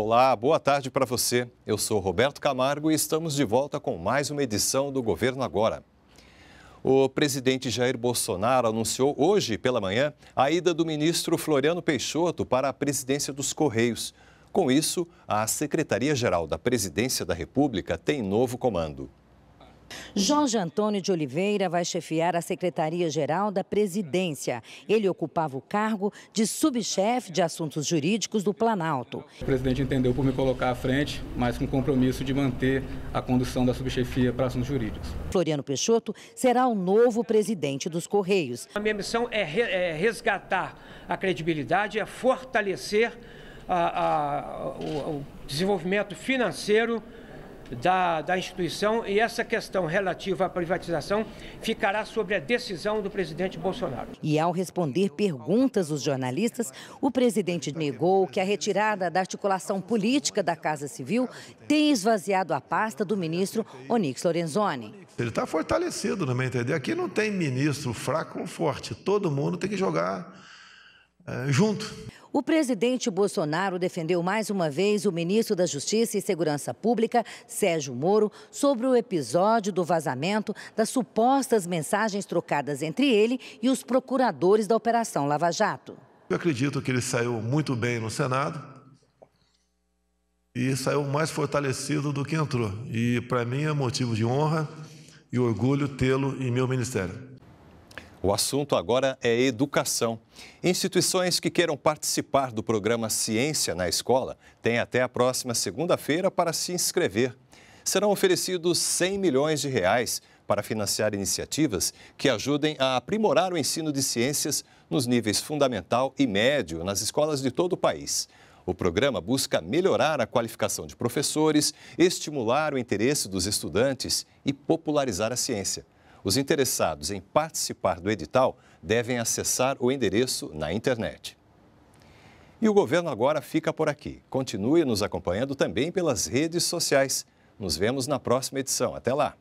Olá, boa tarde para você. Eu sou Roberto Camargo e estamos de volta com mais uma edição do Governo Agora. O presidente Jair Bolsonaro anunciou hoje pela manhã a ida do ministro Floriano Peixoto para a presidência dos Correios. Com isso, a Secretaria-Geral da Presidência da República tem novo comando. Jorge Antônio de Oliveira vai chefiar a Secretaria-Geral da Presidência. Ele ocupava o cargo de subchefe de assuntos jurídicos do Planalto. O presidente entendeu por me colocar à frente, mas com compromisso de manter a condução da subchefia para assuntos jurídicos. Floriano Peixoto será o novo presidente dos Correios. A minha missão é, é resgatar a credibilidade, é fortalecer a, a, o, o desenvolvimento financeiro da, da instituição e essa questão relativa à privatização ficará sobre a decisão do presidente Bolsonaro. E ao responder perguntas dos jornalistas, o presidente negou que a retirada da articulação política da Casa Civil tem esvaziado a pasta do ministro Onix Lorenzoni. Ele está fortalecido, não né, me entender. Aqui não tem ministro fraco ou forte. Todo mundo tem que jogar é, junto. O presidente Bolsonaro defendeu mais uma vez o ministro da Justiça e Segurança Pública, Sérgio Moro, sobre o episódio do vazamento das supostas mensagens trocadas entre ele e os procuradores da Operação Lava Jato. Eu acredito que ele saiu muito bem no Senado e saiu mais fortalecido do que entrou. E para mim é motivo de honra e orgulho tê-lo em meu ministério. O assunto agora é educação. Instituições que queiram participar do programa Ciência na Escola têm até a próxima segunda-feira para se inscrever. Serão oferecidos 100 milhões de reais para financiar iniciativas que ajudem a aprimorar o ensino de ciências nos níveis fundamental e médio nas escolas de todo o país. O programa busca melhorar a qualificação de professores, estimular o interesse dos estudantes e popularizar a ciência. Os interessados em participar do edital devem acessar o endereço na internet. E o governo agora fica por aqui. Continue nos acompanhando também pelas redes sociais. Nos vemos na próxima edição. Até lá!